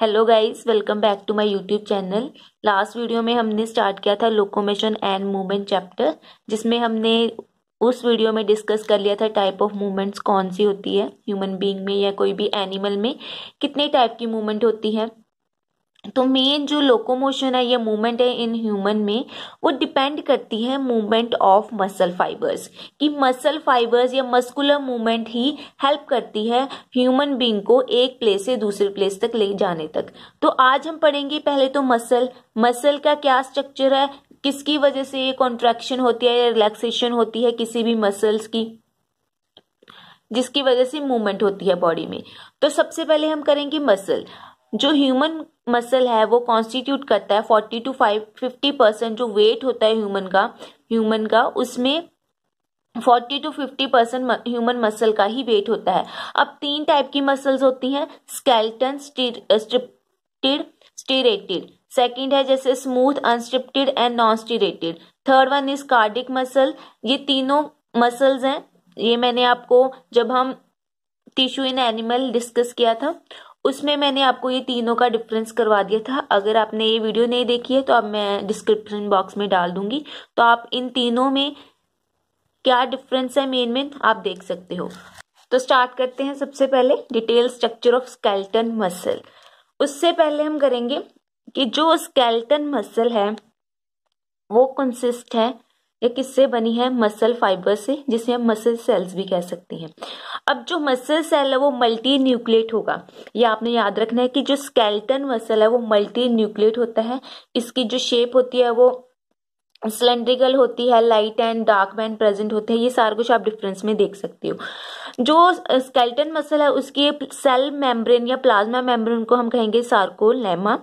hello guys welcome back to my YouTube channel last video में हमने start किया था लोकोमेशन एंड मूवमेंट चैप्टर जिसमें हमने उस वीडियो में डिस्कस कर लिया था टाइप ऑफ मूवमेंट्स कौन सी होती है ह्यूमन बीइंग में या कोई भी एनिमल में कितने टाइप की मूवमेंट होती है तो मेन जो लोकोमोशन है या मूवमेंट है इन ह्यूमन में वो डिपेंड करती है मूवमेंट ऑफ मसल फाइबर्स कि मसल फाइबर्स या मस्कुलर मूवमेंट ही हेल्प करती है ह्यूमन बींग को एक प्लेस से दूसरे प्लेस तक ले जाने तक तो आज हम पढ़ेंगे पहले तो मसल मसल का क्या स्ट्रक्चर है किसकी वजह से ये कॉन्ट्रेक्शन होती है या रिलैक्सेशन होती है किसी भी मसल्स की जिसकी वजह से मूवमेंट होती है बॉडी में तो सबसे पहले हम करेंगे मसल जो ह्यूमन मसल है वो कॉन्स्टिट्यूट करता है forty to five fifty percent जो वेट होता है ह्यूमन का ह्यूमन का उसमें forty to fifty percent human muscle का ही वेट होता है अब तीन टाइप की मसल्स होती हैं स्केल्टन स्ट्रिप्टिड स्टेरेटेड सेकेंड है जैसे smooth unstriated and non striated third one is cardiac muscle ये तीनों मसल्स हैं ये मैंने आपको जब हम टिश्यू इन एनिमल डिस्कस किया था उसमें मैंने आपको ये तीनों का डिफरेंस करवा दिया था अगर आपने ये वीडियो नहीं देखी है तो अब मैं डिस्क्रिप्शन बॉक्स में डाल दूंगी तो आप इन तीनों में क्या डिफरेंस है मेन मेन आप देख सकते हो तो स्टार्ट करते हैं सबसे पहले detail structure of skeletal muscle उससे पहले हम करेंगे कि जो स्केल्टन मसल है वो कंसिस्ट है यह किससे बनी है मसल फाइबर से जिसे हम मसल सेल्स भी कह सकते हैं अब जो मसल सेल है वो मल्टी न्यूक्लेट होगा ये आपने याद रखना है कि जो स्केल्टन मसल है वो मल्टी न्यूक्लेट होता है इसकी जो शेप होती है वो सिलेंड्रिकल होती है light and dark band present होते हैं ये सारा कुछ आप डिफरेंस में देख सकते हो जो स्केल्टन मसल है उसकी सेल मेम्ब्रेन या प्लाज्मा मेम्ब्रेन को हम कहेंगे सार्कोलेमा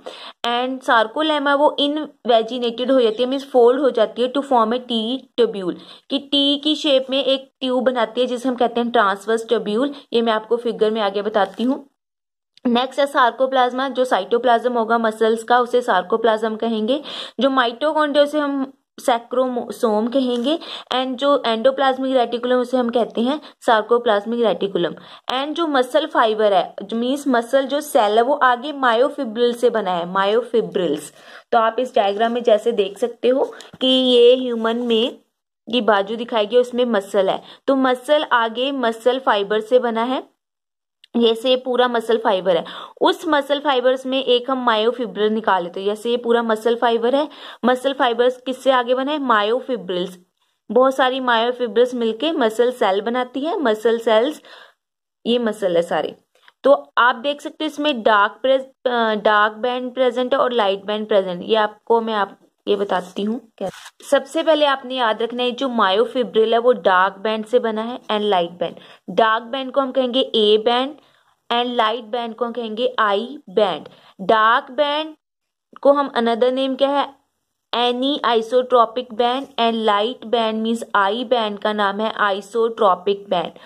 एंड सार्कोलेमा वो इनवेजिनेटेड हो जाती है मीन्स फोल्ड हो जाती है to form a T tubule कि टी की शेप में एक ट्यूब बनाती है जिसे हम कहते हैं ट्रांसवर्स ट्यूब्यूल ये मैं आपको फिगर में आगे बताती हूँ नेक्स्ट है सार्कोप्लाज्मा जो साइटोप्लाज्म होगा मसल्स का उसे सार्कोप्लाज्म कहेंगे जो माइटोकॉन्ड्रिया उसे हम सैक्रोसोम कहेंगे एंड जो एंडोप्लाज्मिक रेटिकुलम उसे हम कहते हैं सार्कोप्लाज्मिक रेटिकुलम एंड जो मसल फाइबर है मीन्स मसल जो सेल है वो आगे मायोफिब्रिल से बना है मायोफिब्रिल्स तो आप इस डायग्राम में जैसे देख सकते हो कि ये ह्यूमन में ये बाजू दिखाई गई उसमें मसल है तो मसल आगे मसल फाइबर से बना है जैसे पूरा मसल फाइबर है उस मसल फाइबर्स में एक हम मायोफिब्रिल निकाल लेते हैं जैसे ये पूरा मसल फाइबर है मसल फाइबर्स किससे आगे बने मायोफिब्रिल्स बहुत सारी मायोफिब्रिल्स मिलके मसल सेल बनाती है मसल सेल्स ये मसल है सारे तो आप देख सकते हो इसमें डार्क प्रेज डार्क बैंड प्रेजेंट है और लाइट बैंड प्रेजेंट ये आपको मैं आप ये बताती हूँ क्या सबसे पहले आपने याद रखना है जो मायोफिब्रिल है वो डार्क बैंड से बना है and light band dark band को हम कहेंगे A band and light band को हम कहेंगे आई बैंड डार्क बैंड को हम अनदर नेम क्या है an isotropic band and light band means I band का नाम है आइसोट्रॉपिक बैंड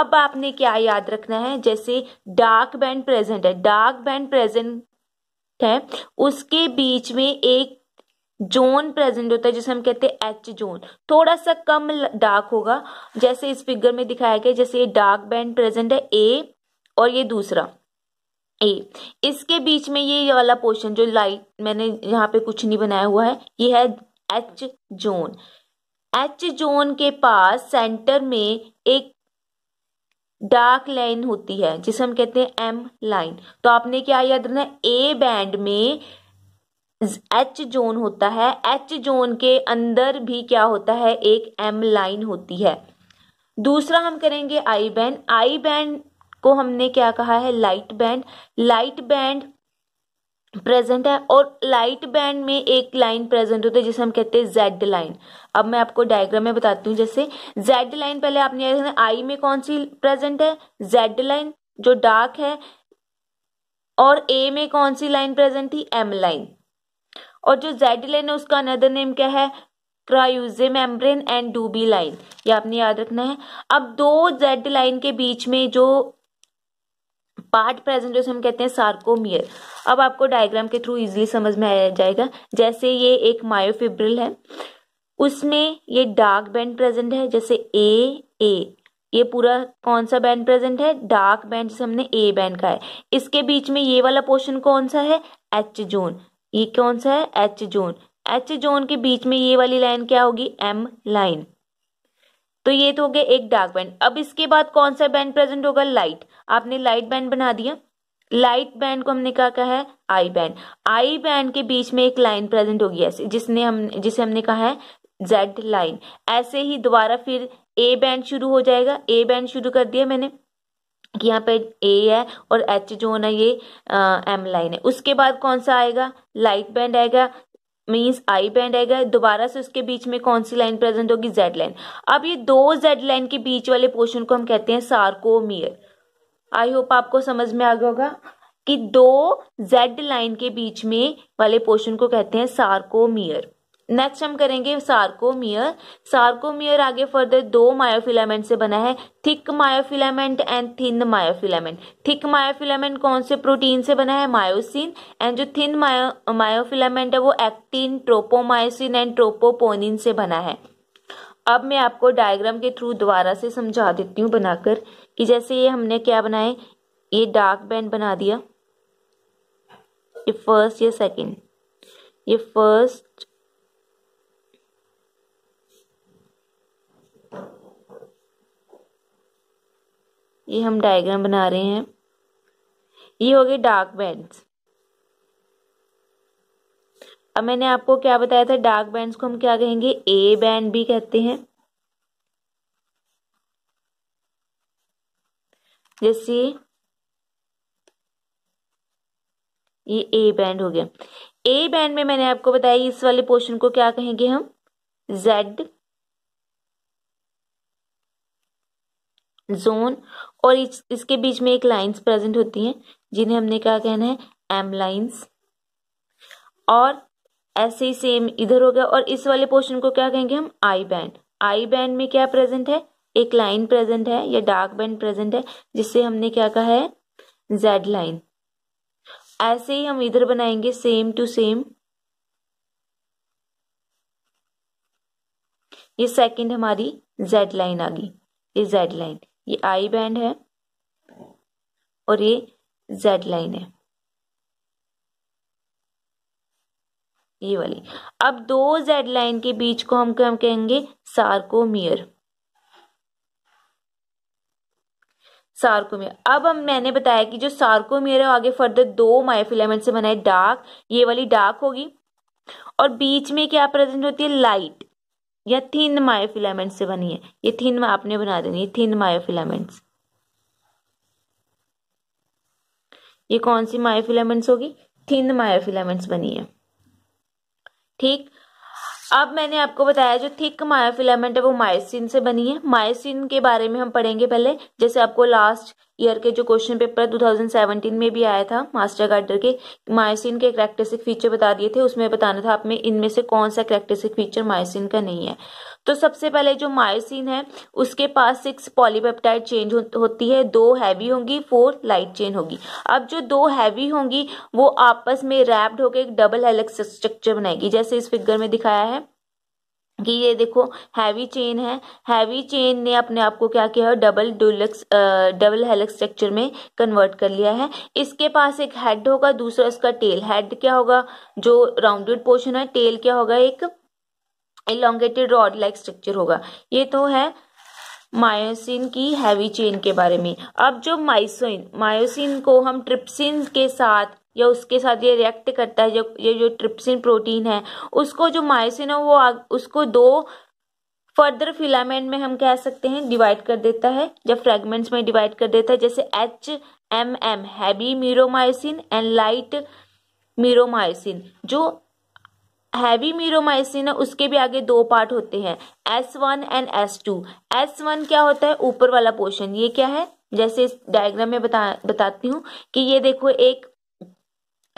अब आपने क्या याद रखना है जैसे डार्क बैंड प्रेजेंट है डार्क बैंड प्रेजेंट है उसके बीच में एक जोन प्रेजेंट होता है जिसे हम कहते हैं एच जोन थोड़ा सा कम डार्क होगा जैसे इस फिगर में दिखाया गया जैसे ये डार्क बैंड प्रेजेंट है ए और ये दूसरा ए इसके बीच में ये वाला पोर्शन जो लाइट मैंने यहाँ पे कुछ नहीं बनाया हुआ है ये है एच जोन एच जोन के पास सेंटर में एक डार्क लाइन होती है जिसे हम कहते हैं एम लाइन तो आपने क्या याद रखना ए बैंड में एच जोन होता है एच जोन के अंदर भी क्या होता है एक एम लाइन होती है दूसरा हम करेंगे आई बैंड आई बैंड इसको हमने क्या कहा है light band light band present है और लाइट बैंड में एक लाइन प्रेजेंट होती है जिसे हम कहते हैं जेड लाइन अब मैं आपको डायग्राम में बताती हूँ जैसे जेड लाइन पहले आपने आई में कौन सी प्रेजेंट है जेड लाइन जो डार्क है और ए में कौन सी लाइन प्रेजेंट थी एम लाइन और जो जेड लाइन है उसका अनदर नेम क्या है Krause membrane and Dobie line ये आपने याद रखना है अब दो जेड लाइन के बीच में जो पार्ट प्रेजेंट जैसे हम कहते हैं सार्कोमियर अब आपको डायग्राम के थ्रू इजीली समझ में आया जाएगा जैसे ये एक मायोफिब्रिल है उसमें ये डार्क बैंड प्रेजेंट है जैसे ए ए ये पूरा कौन सा बैंड प्रेजेंट है डार्क बैंड जिसे हमने ए बैंड का है इसके बीच में ये वाला पोर्शन कौन सा है एच जोन ये कौन सा है एच जोन एच जोन के बीच में ये वाली लाइन क्या होगी एम लाइन तो ये तो हो गया एक डार्क बैंड अब इसके बाद कौन सा बैंड प्रेजेंट होगा लाइट आपने लाइट बैंड बना दिया लाइट बैंड को हमने क्या कहा है आई बैंड आई बैंड के बीच में एक लाइन प्रेजेंट होगी ऐसे जिसने हम जिसे हमने कहा है जेड लाइन ऐसे ही दोबारा फिर ए बैंड शुरू हो जाएगा ए बैंड शुरू कर दिया मैंने कि यहाँ पे ए है और एच जो होना ये एम लाइन है उसके बाद कौन सा आएगा लाइट बैंड आएगा मीन्स आई बैंड आएगा दोबारा से उसके बीच में कौन सी लाइन प्रेजेंट होगी जेड लाइन अब ये दो जेड लाइन के बीच वाले पोर्शन को हम कहते हैं सार्कोमियर आई होप आपको समझ में आ गया होगा कि दो जेड लाइन के बीच में वाले पोर्शन को कहते हैं सार्कोमियर नेक्स्ट हम करेंगे सार्कोमियर सार्कोमियर आगे फर्दर दो मायोफिलामेंट से बना है thick myofilament and thin myofilament thick myofilament कौन से प्रोटीन से बना है मायोसिन एंड जो थिन मायो मायोफिलामेंट है वो एक्टिन ट्रोपोमायोसिन एंड ट्रोपोपोनिन से बना है अब मैं आपको डायग्राम के थ्रू दोबारा से समझा देती हूँ बनाकर कि जैसे ये हमने क्या बनाए ये डार्क बैंड बना दिया ये फर्स्ट ये सेकेंड ये फर्स्ट ये हम डायग्राम बना रहे हैं ये हो गए डार्क बैंड्स अब मैंने आपको क्या बताया था डार्क बैंड्स को हम क्या कहेंगे ए बैंड भी कहते हैं जैसे ये ए बैंड हो गया ए बैंड में मैंने आपको बताया इस वाले पोर्शन को क्या कहेंगे हम जेड जोन और इस, इसके बीच में एक लाइंस प्रेजेंट होती हैं जिन्हें हमने क्या कहना है एम लाइंस और ऐसे ही सेम इधर हो गया और इस वाले पोर्शन को क्या कहेंगे हम आई बैंड आई बैंड में क्या प्रेजेंट है एक लाइन प्रेजेंट है या डार्क बैंड प्रेजेंट है जिससे हमने क्या कहा है जेड लाइन ऐसे ही हम इधर बनाएंगे सेम टू सेम ये सेकंड हमारी जेड लाइन आ गई ये जेड लाइन ये आई बैंड है और ये जेड लाइन है ये वाली अब दो जेड लाइन के बीच को हम क्या कहेंगे सार्कोमियर सार्कोमियर अब हम मैंने बताया कि जो सार्कोमियर है आगे फर्दर दो मायोफिलामेंट से बनाए डार्क ये वाली डार्क होगी और बीच में क्या प्रेजेंट होती है लाइट या थीन मायोफिलामेंट से बनी है ये थीन आपने बना देनी है थीन मायोफिलामेंट्स ये कौन सी मायोफिलामेंट्स होगी थिन मायोफिलामेंट्स बनी है ठीक अब मैंने आपको बताया जो थिक मायोफिलामेंट है वो मायोसिन से बनी है मायोसिन के बारे में हम पढ़ेंगे पहले जैसे आपको लास्ट ईयर के जो क्वेश्चन पेपर 2017 में भी आया था मास्टर गार्डर के मायोसिन के करेक्टरिस्टिक फीचर बता दिए थे उसमें बताना था आपने इनमें से कौन सा करेक्टरिस्टिक फीचर मायोसिन का नहीं है तो सबसे पहले जो मायोसिन है उसके पास सिक्स पॉलीपेप्टाइड चेंज हो, होती है दो हैवी होंगी फोर लाइट चेन होगी अब जो दो हैवी होंगी वो आपस में रैप्ड होकर एक डबल हेलिक्स स्ट्रक्चर बनाएगी जैसे इस फिगर में दिखाया है कि ये देखो हैवी चेन है हैवी चेन ने अपने आप को क्या किया है डबल डुलक्स डबल हेलक्स स्ट्रक्चर में कन्वर्ट कर लिया है इसके पास एक हेड होगा दूसरा इसका टेल हेड क्या होगा जो राउंडेड पोर्शन है टेल क्या होगा एक इलांगेटेड रॉड लाइक स्ट्रक्चर होगा ये तो है मायोसिन की हैवी चेन के बारे में अब जो माइसोइन मायोसिन को हम ट्रिप्सिन के साथ या उसके साथ ये रिएक्ट करता है जो ये जो ट्रिप्सिन प्रोटीन है उसको जो मायोसिन है वो उसको दो फर्दर फिलामेंट में हम कह सकते हैं डिवाइड कर देता है या फ्रेगमेंट्स में डिवाइड कर देता है जैसे H M M heavy meromyosin and light meromyosin जो हैवी मीरोमाइसिन है उसके भी आगे दो पार्ट होते हैं S one and S two S one क्या होता है ऊपर वाला पोर्शन ये क्या है जैसे इस डायग्राम में बता बताती हूँ कि ये देखो एक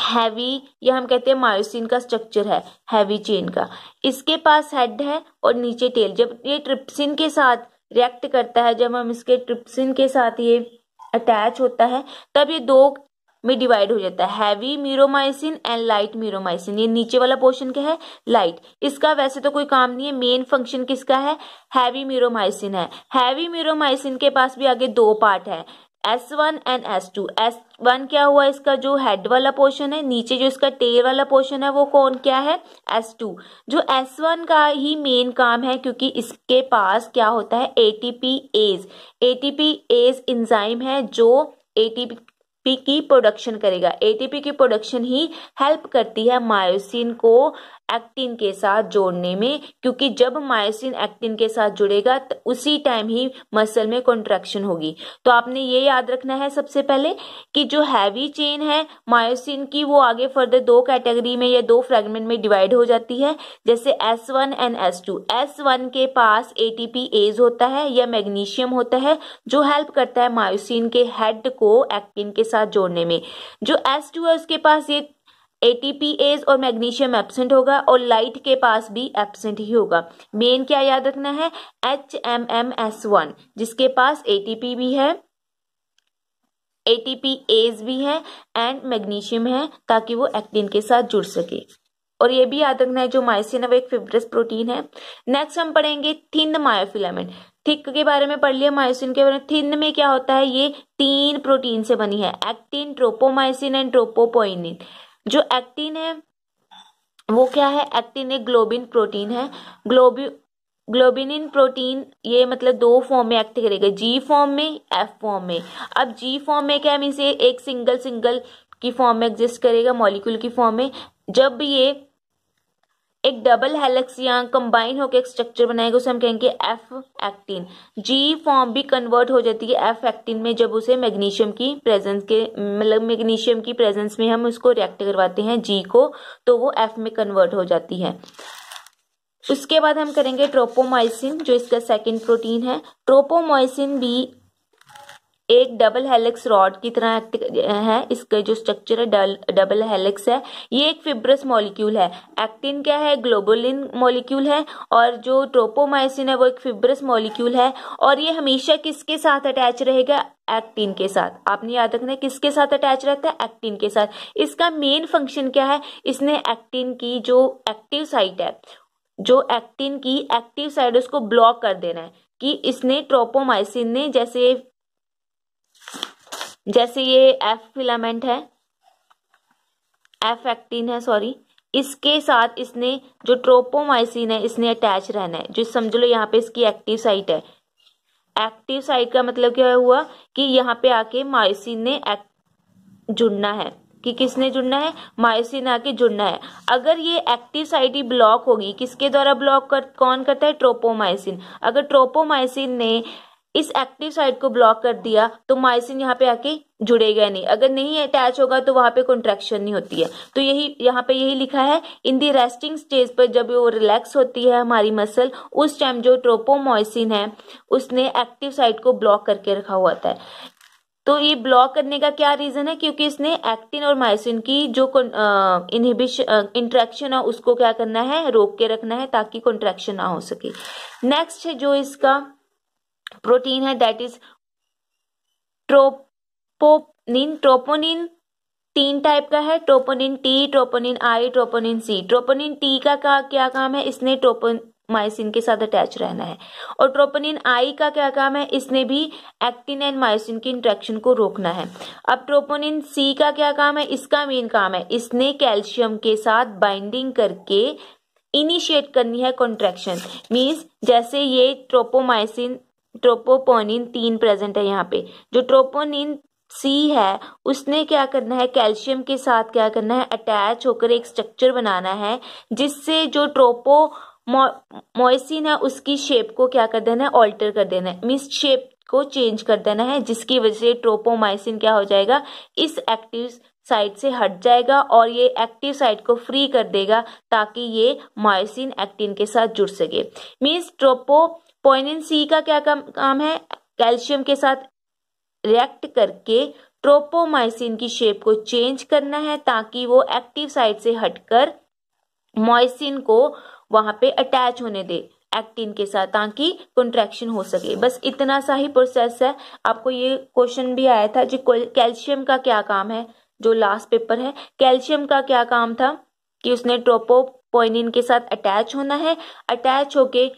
हैवी या हम कहते हैं मायोसिन का स्ट्रक्चर है हैवी चेन का इसके पास हेड है और नीचे टेल जब ये ट्रिप्सिन के साथ रिएक्ट करता है जब हम इसके ट्रिप्सिन के साथ ये अटैच होता है तब ये दो में डिवाइड हो जाता है heavy meromyosin and light meromyosin ये नीचे वाला पोर्शन क्या है लाइट इसका वैसे तो कोई काम नहीं है मेन फंक्शन किसका है हैवी मीरोमाइसिन है हैवी मीरोमाइसिन के पास भी आगे दो पार्ट है S one and S two S one क्या हुआ इसका जो हेड वाला पोर्शन है नीचे जो इसका टेल वाला पोर्शन है वो कौन क्या है एस टू जो एस वन का ही मेन काम है क्योंकि इसके पास क्या होता है A T P ase A T P ase enzyme है जो ए टी पी की प्रोडक्शन करेगा एटीपी की प्रोडक्शन ही हेल्प करती है मायोसिन को एक्टिन के साथ जोड़ने में क्योंकि जब मायोसिन एक्टिन के साथ जुड़ेगा तो उसी टाइम ही मसल में कॉन्ट्रेक्शन होगी तो आपने ये याद रखना है सबसे पहले कि जो हैवी चेन है मायोसिन की वो आगे फर्दर दो कैटेगरी में या दो फ्रेगमेंट में डिवाइड हो जाती है जैसे S one and S two S one के पास ए एज होता है या मैग्नीशियम होता है जो हेल्प करता है मायोसिन के हेड को एक्टिन के साथ जोड़ने में जो एस टू है उसके पास ये एटीपीएज और मैग्नीशियम एबसेंट होगा और लाइट के पास भी एब्सेंट ही होगा मेन क्या याद रखना है H M M S one जिसके पास एटीपी भी है एटीपीएज भी है एंड मैग्नीशियम है ताकि वो एक्टिन के साथ जुड़ सके और ये भी याद रखना है जो माइसिन है वो एक फिब्रस प्रोटीन है नेक्स्ट हम पढ़ेंगे थिन मायोफिलामेंट थिक के बारे में पढ़ लिया मायोसिन के बारे में थिन में क्या होता है ये तीन प्रोटीन से बनी है एक्टिन ट्रोपोमाइसिन एंड ट्रोपोपोइनिन जो एक्टिन है वो क्या है एक्टिन एक ग्लोबिन प्रोटीन है ग्लोबि इन प्रोटीन ये मतलब दो फॉर्म में एक्ट करेगा जी फॉर्म में एफ फॉर्म में अब जी फॉर्म में क्या मीन ये एक सिंगल सिंगल की फॉर्म में एग्जिस्ट करेगा मॉलिक्यूल की फॉर्म में जब ये एक डबल हेलेक्स या कंबाइन होकर एक स्ट्रक्चर बनाएगा उसे हम कहेंगे एफ एक्टिन जी फॉर्म भी कन्वर्ट हो जाती है एफ एक्टिन में जब उसे मैग्नीशियम की प्रेजेंस के मतलब मैग्नीशियम की प्रेजेंस में हम उसको रिएक्ट करवाते हैं जी को तो वो एफ में कन्वर्ट हो जाती है उसके बाद हम करेंगे ट्रोपोमाइसिन जो इसका सेकेंड प्रोटीन है ट्रोपोमाइसिन भी एक डबल हेलिक्स रॉड की तरह है इसका जो स्ट्रक्चर है डबल हेलिक्स है ये एक फिब्रस मॉलिक्यूल है एक्टिन क्या है ग्लोबुलिन मॉलिक्यूल है और जो ट्रोपोमाइसिन है वो एक फिब्रस मॉलिक्यूल है और ये हमेशा किसके साथ अटैच रहेगा एक्टिन के साथ आपने याद रखना है किसके साथ अटैच रहता है एक्टिन के साथ इसका मेन फंक्शन क्या है इसने एक्टिन की जो एक्टिव साइट है जो एक्टिन की एक्टिव साइड उसको ब्लॉक कर देना है कि इसने ट्रोपोमाइसिन ने जैसे जैसे ये एफ फिलामेंट है एफ एक्टिन है सॉरी इसके साथ इसने जो ट्रोपोमाइसिन है इसने अटैच रहना है जो समझ लो यहाँ पे इसकी एक्टिव साइट है एक्टिव साइट का मतलब क्या हुआ कि यहाँ पे आके माइसिन ने जुड़ना है कि किसने जुड़ना है मायोसिन आके जुड़ना है अगर ये एक्टिव साइट ही ब्लॉक होगी किसके द्वारा ब्लॉक कर कौन करता है ट्रोपोमाइसिन अगर ट्रोपोमाइसिन ने इस एक्टिव साइड को ब्लॉक कर दिया तो माइसिन यहाँ पे आके जुड़ेगा नहीं अगर नहीं अटैच होगा तो वहां पे कॉन्ट्रेक्शन नहीं होती है तो यही यहाँ पे यही लिखा है इन दी रेस्टिंग स्टेज पर जब वो रिलैक्स होती है हमारी मसल उस टाइम जो ट्रोपोमोइसिन है उसने एक्टिव साइड को ब्लॉक करके रखा हुआ था तो ये ब्लॉक करने का क्या रीजन है क्योंकि इसने एक्टिन और मायोसिन की जो इनहिबिश इंट्रैक्शन है उसको क्या करना है रोक के रखना है ताकि कॉन्ट्रेक्शन ना हो सके नेक्स्ट है जो इसका प्रोटीन है दैट इज ट्रोपोनिन ट्रोपोनिन तीन टाइप का है troponin T troponin I troponin C troponin T का, का क्या काम है इसने ट्रोपोन माइसिन के साथ अटैच रहना है और ट्रोपोनिन आई का क्या काम है इसने भी एक्टिन एंड माइसिन की इंट्रैक्शन को रोकना है अब ट्रोपोनिन सी का क्या काम है इसका मेन काम है इसने कैल्शियम के साथ बाइंडिंग करके इनिशिएट करनी है कॉन्ट्रेक्शन मीन्स जैसे ये ट्रोपोमाइसिन ट्रोपोपोनिन तीन प्रेजेंट है यहाँ पे जो ट्रोपोनिन सी है उसने क्या करना है कैल्शियम के साथ क्या करना है अटैच होकर एक स्ट्रक्चर बनाना है जिससे जो ट्रोपो मोइसिन है उसकी शेप को क्या कर देना है ऑल्टर कर देना है मिस शेप को चेंज कर देना है जिसकी वजह से ट्रोपोमाइसिन क्या हो जाएगा इस एक्टिव साइट से हट जाएगा और ये एक्टिव साइट को फ्री कर देगा ताकि ये मायोसिन एक्टिन के साथ जुड़ सके मीन्स ट्रोपो पॉइनिन सी का क्या काम, काम है कैल्शियम के साथ रिएक्ट करके ट्रोपोमाइसिन की शेप को चेंज करना है ताकि वो एक्टिव साइड से हटकर मोइसिन को वहां पे अटैच होने दे एक्टिन के साथ ताकि कंट्रैक्शन हो सके बस इतना सा ही प्रोसेस है आपको ये क्वेश्चन भी आया था जो कैल्शियम का क्या काम है जो लास्ट पेपर है कैल्शियम का क्या काम था कि उसने ट्रोपोपोइनिन के साथ अटैच होना है अटैच होके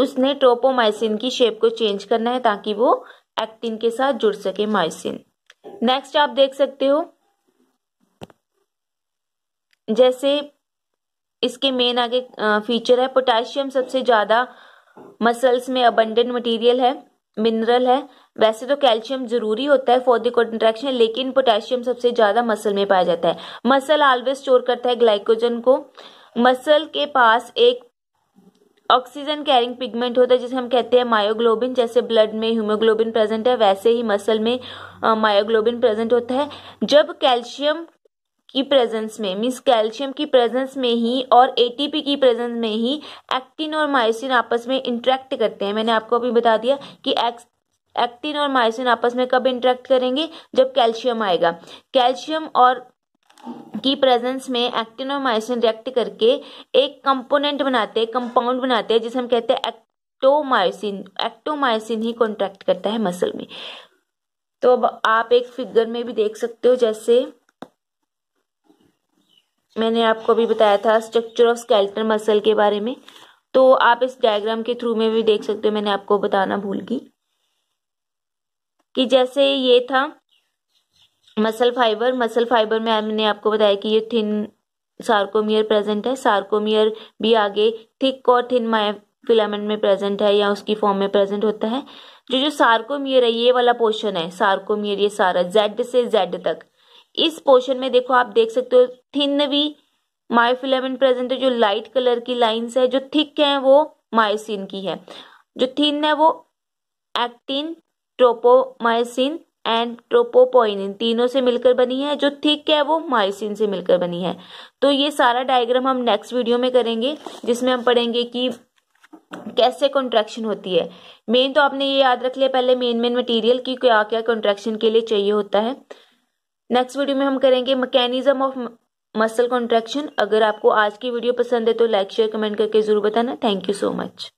उसने ट्रोपोमाइसिन की शेप को चेंज करना है ताकि वो एक्टिन के साथ जुड़ सके माइसिन नेक्स्ट आप देख सकते हो जैसे इसके मेन आगे फीचर है पोटेशियम सबसे ज़्यादा मसल्स में अबंडेंट मटेरियल है मिनरल है वैसे तो कैल्शियम जरूरी होता है फॉर द कॉन्ट्रैक्शन लेकिन पोटेशियम सबसे ज़्यादा मसल में पाया जाता है मसल ऑलवेज स्टोर करता है ग्लाइकोजन को मसल के पास एक ऑक्सीजन कैरिंग पिगमेंट होता है जिसे हम कहते हैं मायोग्लोबिन जैसे ब्लड में हीमोग्लोबिन प्रेजेंट है वैसे ही मसल में मायोग्लोबिन प्रेजेंट होता है जब कैल्शियम की प्रेजेंस में मीन्स कैल्शियम की प्रेजेंस में ही और एटीपी की प्रेजेंस में ही एक्टिन और मायोसिन आपस में इंट्रैक्ट करते हैं मैंने आपको अभी बता दिया कि एक्टिन और मायोसिन आपस में कब इंट्रैक्ट करेंगे जब कैल्शियम आएगा कैल्शियम और की प्रेजेंस में एक्टिनोमाइसिन रिएक्ट करके एक कंपोनेंट बनाते हैं कंपाउंड बनाते हैं जिसे हम कहते हैं एक्टोमाइसिन एक्टोमाइसिन ही कॉन्ट्रैक्ट करता है मसल में तो अब आप एक फिगर में भी देख सकते हो जैसे मैंने आपको अभी बताया था स्ट्रक्चर ऑफ स्केल्टन मसल के बारे में तो आप इस डायग्राम के थ्रू में भी देख सकते हो मैंने आपको बताना भूल गई कि जैसे ये था मसल फाइबर मसल फाइबर में हमने आपको बताया कि ये थिन सार्कोमियर प्रेजेंट है सार्कोमियर भी आगे थिक और थिन माया फिलामेंट में प्रेजेंट है या उसकी फॉर्म में प्रेजेंट होता है जो जो सार्कोमियर है ये वाला पोर्शन है सार्कोमियर ये सारा जेड से जेड तक इस पोर्शन में देखो आप देख सकते हो थिन भी मायोफिलामेंट प्रेजेंट है जो लाइट कलर की लाइंस है जो थिक है वो मायोसिन की है जो थिन है वो एक्टिन ट्रोपोमायोसिन एंड ट्रोपोपोइन इन तीनों से मिलकर बनी है जो थिक है वो माइसिन से मिलकर बनी है तो ये सारा डायग्राम हम नेक्स्ट वीडियो में करेंगे जिसमें हम पढ़ेंगे कि कैसे कॉन्ट्रैक्शन होती है मेन तो आपने ये याद रख लिया पहले मेन मेन मटेरियल की क्या क्या कॉन्ट्रैक्शन के लिए चाहिए होता है नेक्स्ट वीडियो में हम करेंगे मैकेनिज्म ऑफ मसल कॉन्ट्रैक्शन अगर आपको आज की वीडियो पसंद है तो लाइक शेयर कमेंट करके जरूर बताना थैंक यू सो मच